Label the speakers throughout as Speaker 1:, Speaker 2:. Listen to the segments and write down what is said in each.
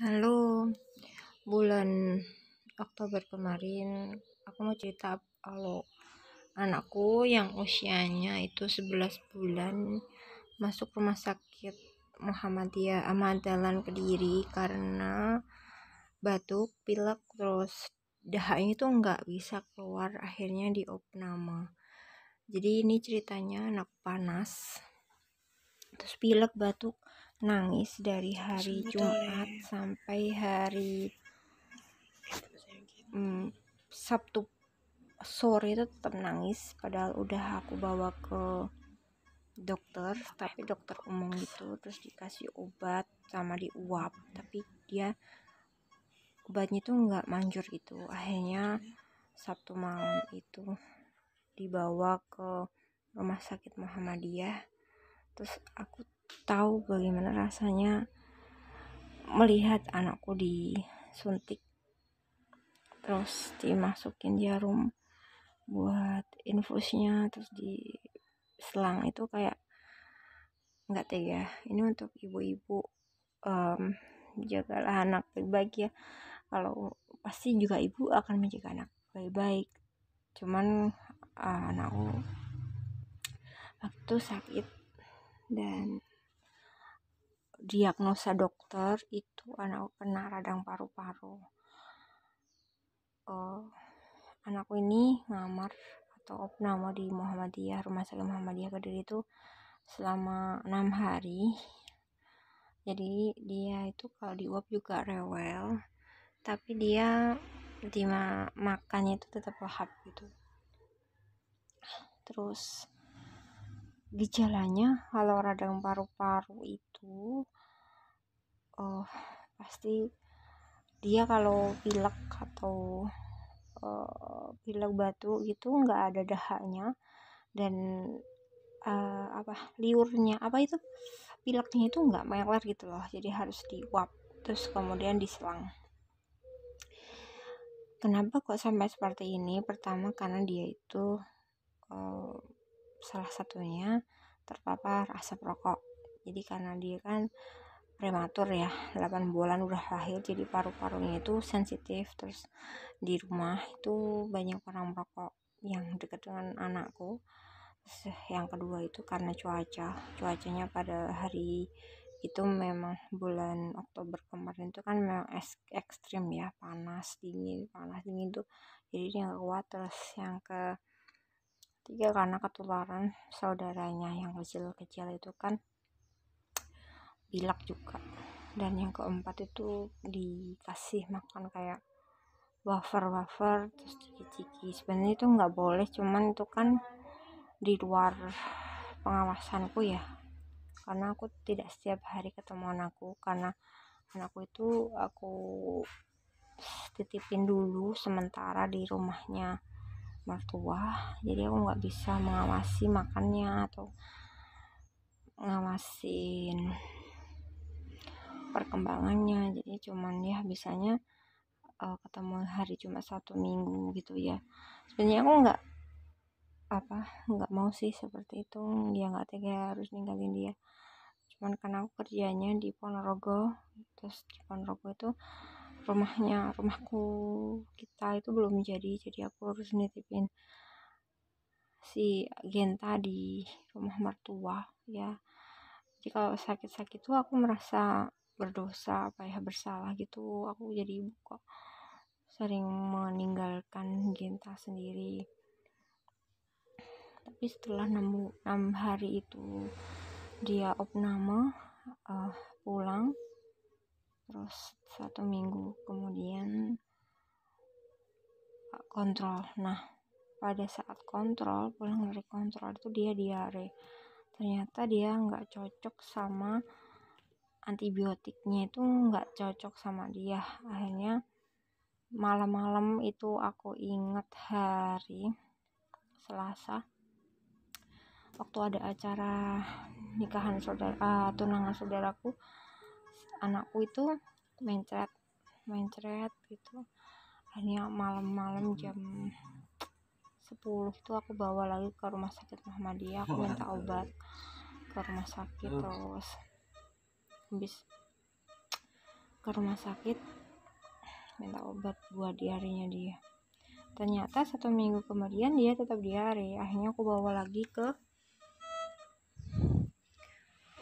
Speaker 1: Halo, bulan Oktober kemarin aku mau cerita kalau anakku yang usianya itu 11 bulan masuk rumah sakit Muhammadiyah Amadalan Kediri karena batuk, pilek, terus dahaknya itu nggak bisa keluar akhirnya di nama jadi ini ceritanya anak panas terus pilek batuk nangis dari hari Jumat sampai hari hmm, Sabtu sore itu tetap nangis padahal udah aku bawa ke dokter tapi dokter umum gitu terus dikasih obat sama diuap tapi dia obatnya tuh nggak manjur gitu akhirnya Sabtu malam itu dibawa ke rumah sakit Muhammadiyah terus aku tahu bagaimana rasanya melihat anakku disuntik terus dimasukin jarum buat infusnya terus di selang itu kayak nggak tega ini untuk ibu-ibu um, jagalah anak baik-baik ya kalau pasti juga ibu akan menjaga anak baik-baik cuman uh, anakku waktu sakit dan diagnosa dokter itu anakku kena radang paru-paru uh, anakku ini ngamar atau opname di Muhammadiyah rumah sakit Muhammadiyah Kediri itu selama enam hari jadi dia itu kalau diuap juga rewel tapi dia dimakannya itu tetap lahap gitu terus gejalanya kalau radang paru-paru itu uh, pasti dia kalau pilek atau uh, pilek batu gitu nggak ada dahaknya dan uh, apa liurnya apa itu pileknya itu nggak meler gitu loh jadi harus diuap terus kemudian diselang kenapa kok sampai seperti ini pertama karena dia itu uh, salah satunya terpapar asap rokok jadi karena dia kan prematur ya 8 bulan udah lahir jadi paru-parunya itu sensitif terus di rumah itu banyak orang merokok yang dekat dengan anakku terus yang kedua itu karena cuaca cuacanya pada hari itu memang bulan Oktober kemarin itu kan memang ekstrim ya panas dingin panas dingin tuh jadi dia nggak kuat terus yang ke tiga karena ketularan saudaranya yang kecil-kecil itu kan bilak juga dan yang keempat itu dikasih makan kayak wafer wafer terus ciki-ciki sebenarnya itu nggak boleh cuman itu kan di luar pengawasanku ya karena aku tidak setiap hari ketemu anakku karena anakku itu aku titipin dulu sementara di rumahnya mertua jadi aku nggak bisa mengawasi makannya atau ngawasin perkembangannya jadi cuman ya bisanya uh, ketemu hari cuma satu minggu gitu ya sebenarnya aku nggak apa nggak mau sih seperti itu dia nggak tega harus ninggalin dia cuman karena aku kerjanya di Ponorogo terus di Ponorogo itu rumahnya rumahku kita itu belum jadi jadi aku harus nitipin si Genta di rumah mertua ya jadi kalau sakit-sakit tuh aku merasa berdosa apa ya bersalah gitu aku jadi ibu kok sering meninggalkan Genta sendiri tapi setelah nemu 6 hari itu dia opname uh, pulang terus satu minggu kemudian eh, kontrol nah pada saat kontrol pulang dari kontrol itu dia diare ternyata dia nggak cocok sama antibiotiknya itu nggak cocok sama dia akhirnya malam-malam itu aku ingat hari Selasa waktu ada acara nikahan saudara uh, tunangan saudaraku anakku itu mencret mencret gitu hanya malam-malam hmm. jam 10 itu aku bawa lagi ke rumah sakit Muhammadiyah aku minta obat ke rumah sakit terus habis ke rumah sakit minta obat buat diarinya dia ternyata satu minggu kemudian dia tetap diare akhirnya aku bawa lagi ke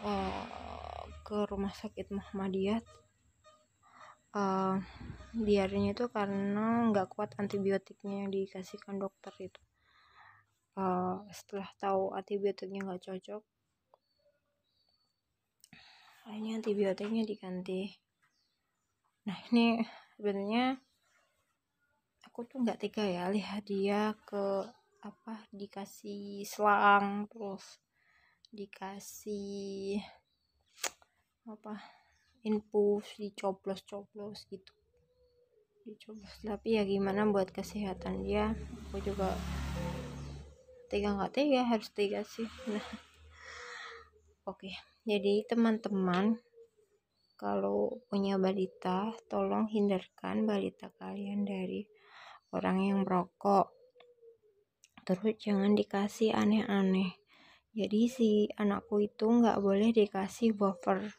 Speaker 1: oh ke rumah sakit Muhammadiyah uh, eh, diarenya itu karena nggak kuat antibiotiknya yang dikasihkan dokter itu uh, setelah tahu antibiotiknya nggak cocok akhirnya antibiotiknya diganti nah ini sebenarnya aku tuh nggak tega ya lihat dia ke apa dikasih selang terus dikasih apa infus dicoblos-coblos gitu dicoblos tapi ya gimana buat kesehatan dia aku juga tega nggak tega harus tega sih nah oke okay. jadi teman-teman kalau punya balita tolong hindarkan balita kalian dari orang yang merokok terus jangan dikasih aneh-aneh jadi si anakku itu nggak boleh dikasih wafer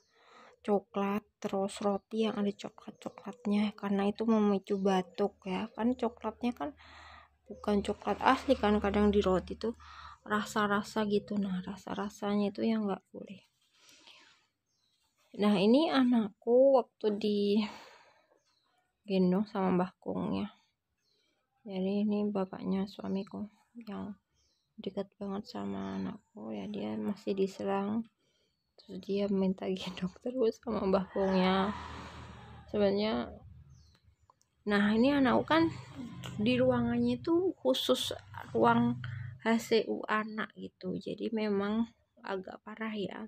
Speaker 1: coklat terus roti yang ada coklat-coklatnya karena itu memicu batuk ya kan coklatnya kan bukan coklat asli kan kadang di roti itu rasa-rasa gitu nah rasa-rasanya itu yang nggak boleh nah ini anakku waktu di gendong sama mbah kongnya jadi ini bapaknya suamiku yang dekat banget sama anakku ya dia masih diserang terus dia minta gendong terus sama mbah Pongnya sebenarnya nah ini anak kan di ruangannya itu khusus ruang HCU anak gitu jadi memang agak parah ya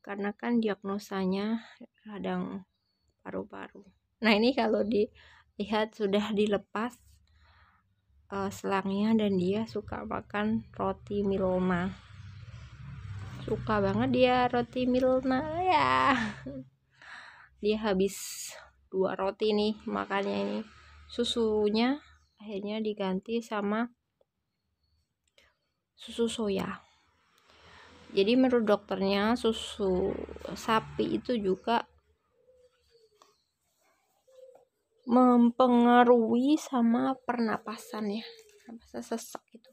Speaker 1: karena kan diagnosanya radang paru-paru nah ini kalau dilihat sudah dilepas eh, selangnya dan dia suka makan roti miloma suka banget dia roti Milna ya dia habis dua roti nih makannya ini susunya akhirnya diganti sama susu soya jadi menurut dokternya susu sapi itu juga mempengaruhi sama pernapasan ya pernapasan sesek itu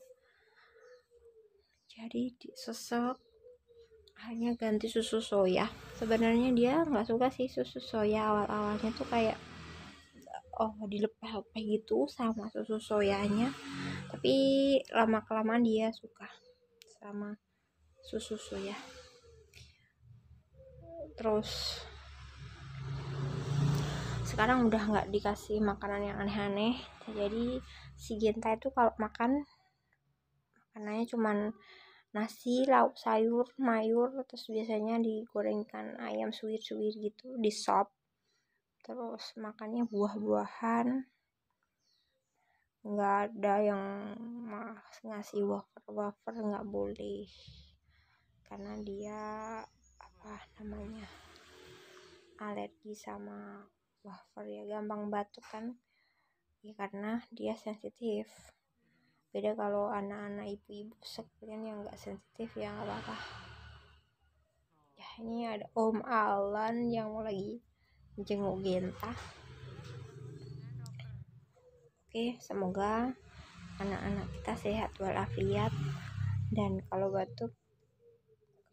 Speaker 1: jadi sesek hanya ganti susu soya sebenarnya dia nggak suka sih susu soya awal awalnya tuh kayak oh dilepeh-lepeh gitu sama susu soyanya tapi lama kelamaan dia suka sama susu soya terus sekarang udah nggak dikasih makanan yang aneh-aneh jadi si Genta itu kalau makan makanannya cuman nasi lauk sayur mayur terus biasanya digorengkan ayam suwir-suwir gitu di sop terus makannya buah-buahan nggak ada yang ngasih wafer wafer nggak boleh karena dia apa namanya alergi sama wafer ya gampang batuk kan ya karena dia sensitif beda kalau anak-anak ibu-ibu sekalian yang nggak sensitif ya nggak apa-apa ya ini ada Om Alan yang mau lagi jenguk Genta oke semoga anak-anak kita sehat walafiat dan kalau batuk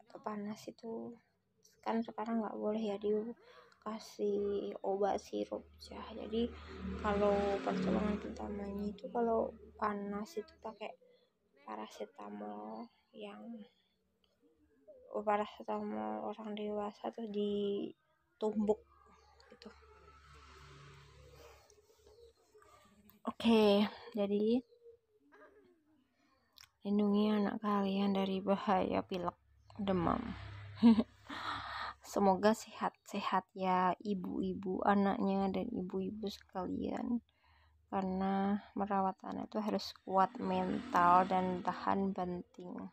Speaker 1: atau panas itu kan sekarang nggak boleh ya di kasih obat sirup ya jadi kalau pertolongan pertamanya itu kalau panas itu pakai paracetamol yang oh, paracetamol orang dewasa tuh ditumbuk gitu oke jadi lindungi anak kalian dari bahaya pilek demam Semoga sehat-sehat ya ibu-ibu anaknya dan ibu-ibu sekalian. Karena merawat anak itu harus kuat mental dan tahan banting.